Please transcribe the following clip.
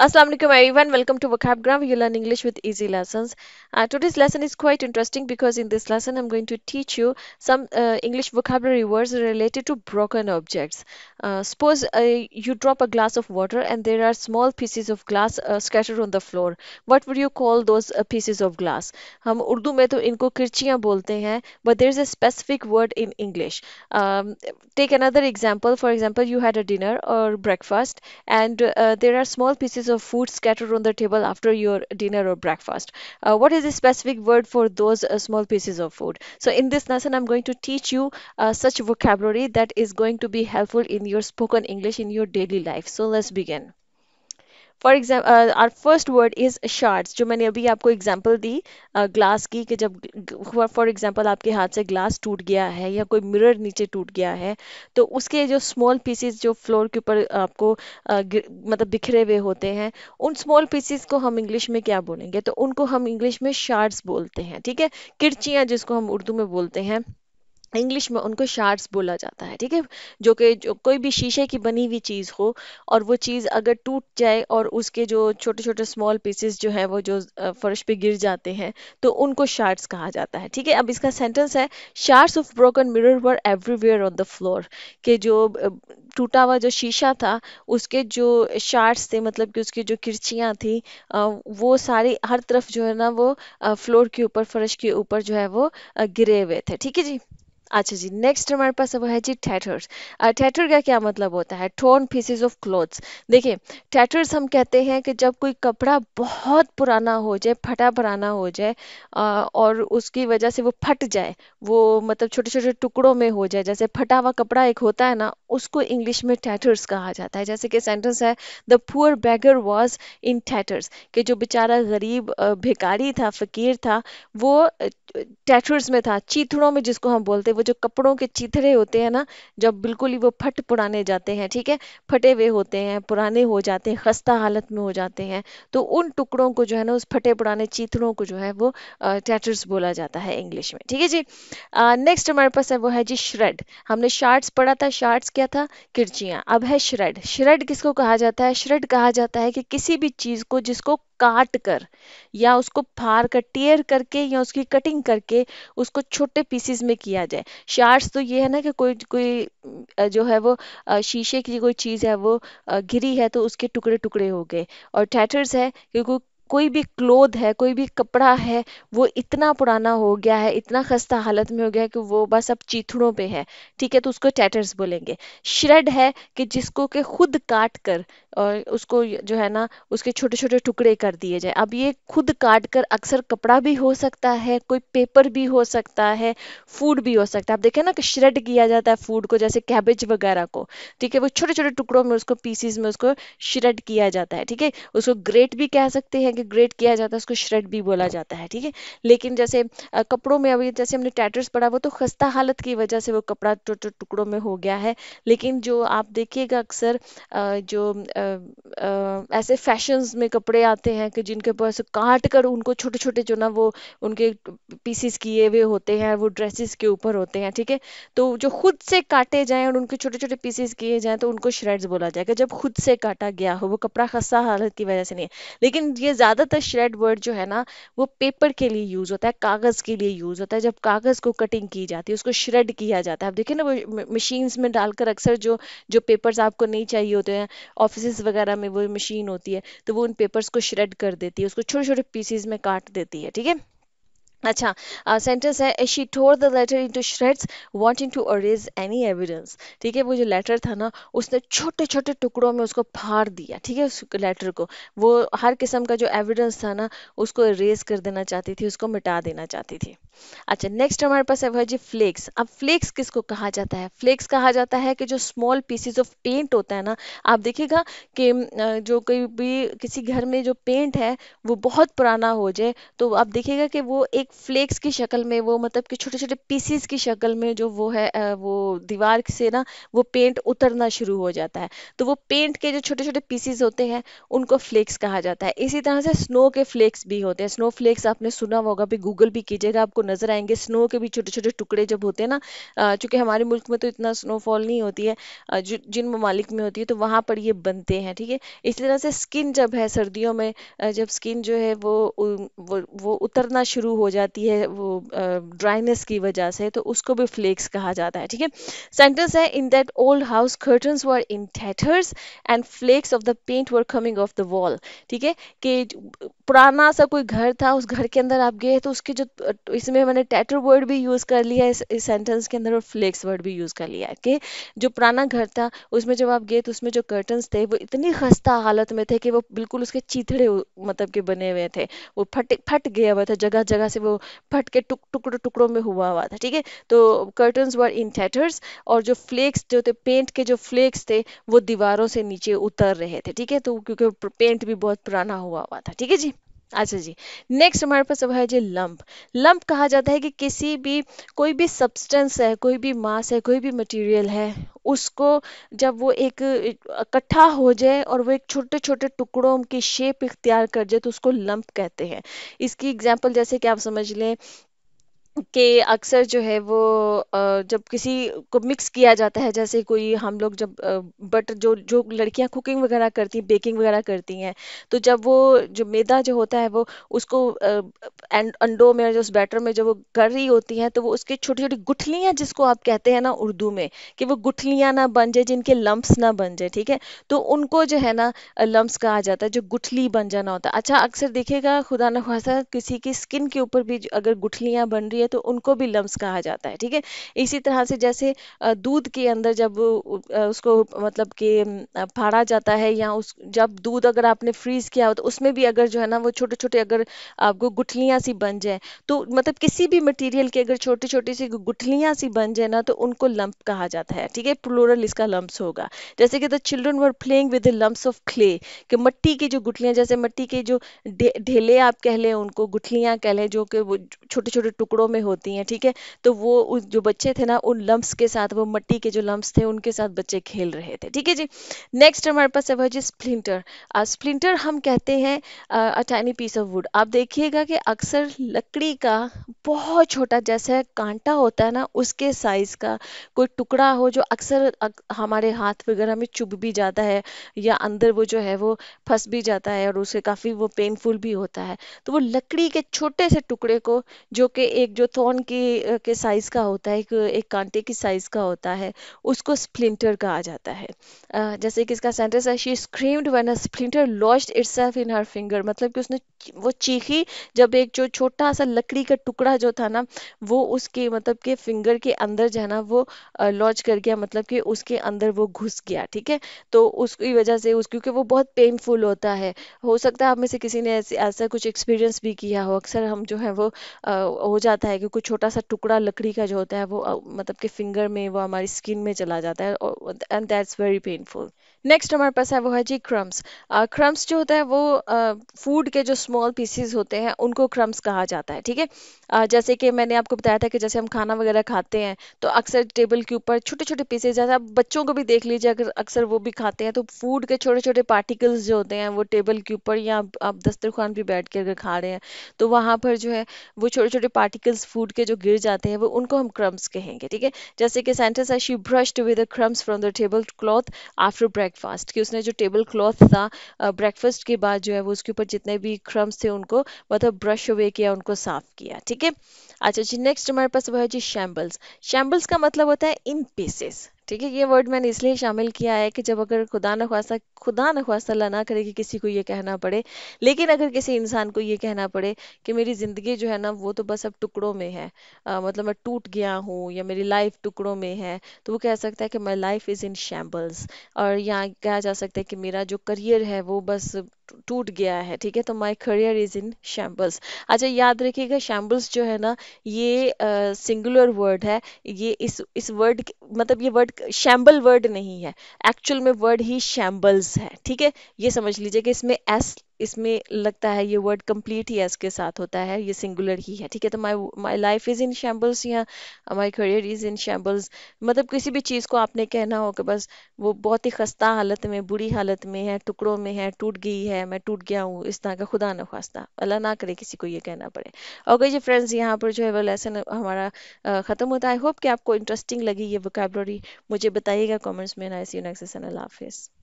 Assalamu alaikum everyone welcome to vocabgram you learn english with easy lessons uh, today's lesson is quite interesting because in this lesson i'm going to teach you some uh, english vocabulary words related to broken objects uh, suppose uh, you drop a glass of water and there are small pieces of glass uh, scattered on the floor what would you call those uh, pieces of glass hum urdu mein to inko kirchiyan bolte hain but there's a specific word in english um, take another example for example you had a dinner or breakfast and there are small pieces of food scattered on the table after your dinner or breakfast. Uh, what is the specific word for those uh, small pieces of food? So in this lesson, I'm going to teach you uh, such vocabulary that is going to be helpful in your spoken English in your daily life. So let's begin. For example our first word is shards जो मैंने अभी आपको example दी glass uh, की कि जब for example आपके हाथ से ग्लास टूट गया है या कोई मिरर नीचे टूट गया है तो उसके जो स्मॉल पीसीज जो फ्लोर के ऊपर आपको uh, मतलब बिखरे हुए होते हैं उन स्मॉल पीसीज को हम इंग्लिश में क्या बोलेंगे तो उनको हम इंग्लिश में शार्ड्स बोलते हैं ठीक है किरचियाँ जिसको हम उर्दू में बोलते हैं इंग्लिश में उनको शार्ट्स बोला जाता है ठीक है जो कि जो कोई भी शीशे की बनी हुई चीज़ हो और वो चीज़ अगर टूट जाए और उसके जो छोटे छोटे स्मॉल पीसेस जो है वो जो फर्श पे गिर जाते हैं तो उनको शार्ट्स कहा जाता है ठीक है अब इसका सेंटेंस है shards of broken mirror were everywhere on the floor के जो टूटा हुआ जो शीशा था उसके जो शार्ट्स थे मतलब कि उसकी जो किरचियाँ थी वो सारी हर तरफ जो है ना वो फ्लोर के ऊपर फर्श के ऊपर जो है वो गिरे हुए थे ठीक है जी अच्छा जी नेक्स्ट हमारे पास वो है जी टैटर्स टैटर का क्या मतलब होता है टोन पीसेज ऑफ क्लोथ्स देखिए टैटर्स हम कहते हैं कि जब कोई कपड़ा बहुत पुराना हो जाए फटा पुराना हो जाए और उसकी वजह से वो फट जाए वो मतलब छोटे छोटे टुकड़ों में हो जाए जैसे फटा हुआ कपड़ा एक होता है ना उसको इंग्लिश में टैटर्स कहा जाता है जैसे कि सेंटेंस है the poor beggar was in tatters कि जो बेचारा गरीब भिकारी था फकीर था वो टैटर्स में था चीथड़ों में जिसको हम बोलते वो जो कपड़ों के चिथड़े होते हैं ना जब बिल्कुल ही वो फट पुराने जाते हैं ठीक है फटे हुए होते हैं पुराने हो जाते हैं खस्ता हालत में हो जाते हैं तो उन टुकड़ों को जो है ना उस फटे पुराने चिथड़ों को जो है वो टैटर्स बोला जाता है इंग्लिश में ठीक है जी नेक्स्ट हमारे पास है वो है जी श्रेड हमने शार्ट्स पढ़ा था शार्ट्स क्या था किर्चियाँ अब है श्रेड श्रेड किसको कहा जाता है श्रेड कहा जाता है कि किसी भी चीज़ को जिसको काट कर या उसको फार कर टेयर करके या उसकी कटिंग करके उसको छोटे पीसेस में किया जाए शार्ट्स तो ये है ना कि कोई कोई जो है वो शीशे की कोई चीज़ है वो घिरी है तो उसके टुकड़े टुकड़े हो गए और टैटर्स है क्योंकि कोई भी क्लोथ है कोई भी कपड़ा है वो इतना पुराना हो गया है इतना खस्ता हालत में हो गया है कि वो बस अब चीथड़ों पे है ठीक है तो उसको टैटर्स बोलेंगे श्रेड है कि जिसको के खुद काट कर उसको जो है ना उसके छोटे छोटे टुकड़े कर दिए जाए अब ये खुद काट कर अक्सर कपड़ा भी हो सकता है कोई पेपर भी हो सकता है फूड भी हो सकता है आप देखें ना कि श्रेड किया जाता है फूड को जैसे कैबेज वगैरह को ठीक है वो छोटे छोटे टुकड़ों में उसको पीसीज में उसको श्रेड किया जाता है ठीक है उसको ग्रेट भी कह सकते हैं कि ग्रेट किया जाता है उसको श्रेड भी बोला जाता है ठीक है लेकिन जैसे कपड़ों में अभी जैसे हमने टैटर्स पढ़ा वो तो खस्ता हालत की वजह से वो कपड़ा टुकड़ों में हो गया है लेकिन जो आप देखिएगा अक्सर जो ऐसे फैशंस में कपड़े आते हैं कि जिनके पास काट कर उनको छोटे छोटे जो ना वो उनके पीसेस किए हुए होते हैं वो ड्रेसेस के ऊपर होते हैं ठीक है तो जो खुद से काटे जाएं और उनके छोटे छोटे पीसेस किए जाएं तो उनको श्रेड्स बोला जाएगा जब खुद से काटा गया हो वो कपड़ा खस्ता हालत की वजह से नहीं है लेकिन ये ज़्यादातर श्रेड वर्ड जो है ना वो पेपर के लिए यूज़ होता है कागज़ के लिए यूज़ होता है जब कागज़ को कटिंग की जाती है उसको श्रेड किया जाता है आप देखिए ना वो मशीन्स में डालकर अक्सर जो जो पेपर्स आपको नहीं चाहिए होते हैं ऑफिस पेजेस वगैरह में वो मशीन होती है तो वो उन पेपर्स को श्रेड कर देती है उसको छोटे छोटे पीसीज में काट देती है ठीक है अच्छा सेंटेंस है she tore the letter into shreds wanting to erase any evidence ठीक है वो जो लेटर था ना उसने छोटे छोटे टुकड़ों में उसको फाड़ दिया ठीक है उस लेटर को वो हर किस्म का जो एविडेंस था ना उसको अरेज कर देना चाहती थी उसको मिटा देना चाहती थी अच्छा नेक्स्ट हमारे पास है जी फ्लेक्स अब फ्लेक्स किसको कहा जाता है फ्लेक्स कहा जाता है कि जो स्मॉल पीसीज ऑफ पेंट होता है ना आप देखिएगा कि जो कोई भी किसी घर में जो पेंट है वो बहुत पुराना हो जाए तो आप देखिएगा कि वो एक एक फ्लेक्स की शक्ल में वो मतलब कि छोटे छोटे पीसीस की शक्ल में जो वो है वो दीवार से ना वो पेंट उतरना शुरू हो जाता है तो वो पेंट के जो छोटे छोटे पीसीस होते हैं उनको फ्लेक्स कहा जाता है इसी तरह से स्नो के फ्लेक्स भी होते हैं स्नो फ्लेक्स आपने सुना होगा भी गूगल भी कीजिएगा आपको नजर आएंगे स्नो के भी छोटे छोटे टुकड़े जब होते हैं ना चूंकि हमारे मुल्क में तो इतना स्नोफॉल नहीं होती है जिन ममालिक में होती है तो वहाँ पर ये बनते हैं ठीक है इसी तरह से स्किन जब है सर्दियों में जब स्किन जो है वो वो, उतरना शुरू हो जाता जाती है वो ड्राइनेस की वजह से तो उसको भी फ्लेक्स कहा जाता है ठीक है सेंटेंस है in that old house curtains were in tatters and flakes of the paint were coming off the wall ठीक है कि पुराना सा कोई घर था उस घर के अंदर आप गए तो उसके जो इसमें मैंने टैटर वर्ड भी यूज़ कर लिया है इस, इस सेंटेंस के अंदर और फ्लेक्स वर्ड भी यूज़ कर लिया है कि जो पुराना घर था उसमें जब आप गए तो उसमें जो कर्टन्स थे वो इतनी खस्ता हालत में थे कि वो बिल्कुल उसके चीथड़े मतलब के बने हुए थे वो फट फट गया हुआ था जगह जगह से वो वो फट के टुक टुकड़ों टुकड़ों में हुआ हुआ था ठीक है तो कर्टन वर इन थेटर्स और जो फ्लेक्स जो थे पेंट के जो फ्लेक्स थे वो दीवारों से नीचे उतर रहे थे ठीक है तो क्योंकि पेंट भी बहुत पुराना हुआ हुआ था ठीक है जी अच्छा जी नेक्स्ट हमारे पास अब है जी लंप लंप कहा जाता है कि किसी भी कोई भी सब्सटेंस है कोई भी मास है कोई भी मटेरियल है उसको जब वो एक इकट्ठा हो जाए और वो एक छोटे छोटे टुकड़ों की शेप इख्तियार कर जाए तो उसको लंप कहते हैं इसकी एग्जाम्पल जैसे कि आप समझ लें के अक्सर जो है वो जब किसी को मिक्स किया जाता है जैसे कोई हम लोग जब बटर जो जो लड़कियां कुकिंग वगैरह करती हैं बेकिंग वगैरह करती हैं तो जब वो जो मैदा जो होता है वो उसको अंडों में जो उस बैटर में जब वो कर रही होती हैं तो वो उसकी छोटी छोटी गुठलियाँ जिसको आप कहते हैं ना उर्दू में कि वो गुठलियाँ ना बन जाए जिनके लम्ब ना बन जाए ठीक है तो उनको जो है ना लम्ब कहा जाता है जो गुठली बन जाना होता है अच्छा अक्सर देखिएगा खुदा न खासा किसी की स्किन के ऊपर भी अगर गुठलियाँ बन रही है तो उनको भी लम्स कहा जाता है ठीक है इसी तरह से जैसे दूध के अंदर जब उसको मतलब कि फाड़ा जाता है या उस जब दूध अगर आपने फ्रीज किया हो तो उसमें भी अगर जो है ना वो छोटे छोटे अगर आपको गुठलियाँ सी बन जाए तो मतलब किसी भी मटीरियल की अगर छोटी छोटी सी गुठलियाँ सी बन जाए ना तो उनको लम्प कहा जाता है ठीक है प्लोरल इसका लम्ब होगा जैसे कि the children were playing with lump of clay कि मट्टी की जो गुठलियाँ जैसे मट्टी के जो ढेले आप कह लें उनको गुठलियाँ कह लें जो कि वो छोटे छोटे टुकड़ों में होती हैं ठीक है थीके? तो वो जो बच्चे थे ना उन लम्ब्स के साथ वो मट्टी के जो लम्ब्स थे उनके साथ बच्चे खेल रहे थे ठीक है जी नेक्स्ट हमारे पास है भाई जी स्प्लिंटर स्प्लिंटर हम कहते हैं अटानी पीस ऑफ वुड आप देखिएगा कि अक्सर लकड़ी का बहुत छोटा जैसा कांटा होता है ना उसके साइज का कोई टुकड़ा हो जो अक्सर हमारे हाथ वगैरह में चुभ भी जाता है या अंदर वो जो है वो फंस भी जाता है और उसे काफ़ी वो पेनफुल भी होता है तो वो लकड़ी के छोटे से टुकड़े को जो कि एक जो थोन के के साइज का होता है एक कांटे की साइज का होता है उसको स्प्लिंटर कहा जाता है uh, जैसे कि इसका सेंटेंस है she screamed when a splinter lost itself in her finger मतलब कि उसने वो चीखी जब एक जो छोटा सा लकड़ी का टुकड़ा जो था ना वो उसके मतलब के फिंगर के अंदर जो है ना वो लॉन्च कर गया मतलब कि उसके अंदर वो घुस गया ठीक है तो उसकी वजह से उस क्योंकि वो बहुत पेनफुल होता है हो सकता है आप में से किसी ने ऐसा कुछ एक्सपीरियंस भी किया हो अक्सर हम जो है वो आ, हो जाता है होता है कि कोई छोटा सा टुकड़ा लकड़ी का जो होता है वो मतलब कि फिंगर में वो हमारी स्किन में चला जाता है and that's very painful next हमारे पास है वो है जी क्रम्स क्रम्स जो होता है वो फूड uh, के जो स्मॉल पीसीज होते हैं उनको क्रम्स कहा जाता है ठीक है uh, जैसे कि मैंने आपको बताया था कि जैसे हम खाना वगैरह खाते हैं तो अक्सर टेबल के ऊपर छोटे छोटे पीसेज जैसे आप बच्चों को भी देख लीजिए अगर अक्सर वो भी खाते हैं तो फूड के छोटे छोटे पार्टिकल्स जो होते हैं वो टेबल के ऊपर या आप दस्तरखान भी बैठ के अगर खा रहे हैं तो वहाँ पर जो है वो छोटे छोटे पार्टिकल्स क्रम्स फूड के जो गिर जाते हैं वो उनको हम क्रम्स कहेंगे ठीक है जैसे कि सेंटेंस है she brushed with crumbs from the table cloth after breakfast कि उसने जो टेबल क्लॉथ था ब्रेकफास्ट के बाद जो है वो उसके ऊपर जितने भी क्रम्स थे उनको मतलब ब्रश अवे किया उनको साफ किया ठीक है अच्छा जी नेक्स्ट हमारे पास वो है जी शैम्बल्स शैम्बल्स का मतलब होता है इन पीसेस ठीक है ये वर्ड मैंने इसलिए शामिल किया है कि जब अगर खुदा न खासा खुदा न खासा ला ना करे कि किसी को ये कहना पड़े लेकिन अगर किसी इंसान को ये कहना पड़े कि मेरी ज़िंदगी जो है ना वो तो बस अब टुकड़ों में है आ, मतलब मैं टूट गया हूँ या मेरी लाइफ टुकड़ों में है तो वो कह सकता है कि my life is in shambles और यहाँ कहा जा सकता है कि मेरा जो करियर है वो बस टूट गया है ठीक है तो my career is in shambles अच्छा याद रखिएगा शैम्बल्स जो है ना ये सिंगुलर uh, वर्ड है ये इस इस वर्ड मतलब ये वर्ड शैम्बल वर्ड नहीं है एक्चुअल में वर्ड ही शैम्बल्स है ठीक है ये समझ लीजिए कि इसमें एस इसमें लगता है ये वर्ड कम्प्लीट ही एस के साथ होता है ये सिंगुलर ही है ठीक है तो my my life is in shambles या my career is in shambles मतलब किसी भी चीज़ को आपने कहना हो कि बस वो बहुत ही खस्ता हालत में बुरी हालत में है टुकड़ों में है टूट गई है मैं टूट गया हूँ इस तरह का खुदा ना खास्ता अल्लाह ना करे किसी को ये कहना पड़े ओके जी फ्रेंड्स यहाँ पर जो है वो लेसन हमारा ख़त्म होता है आई होप कि आपको इंटरेस्टिंग लगी ये वोकेबलरी मुझे बताइएगा कॉमेंट्स में ना इसी नेक्स्ट सेशन अल्लाह हाफिज़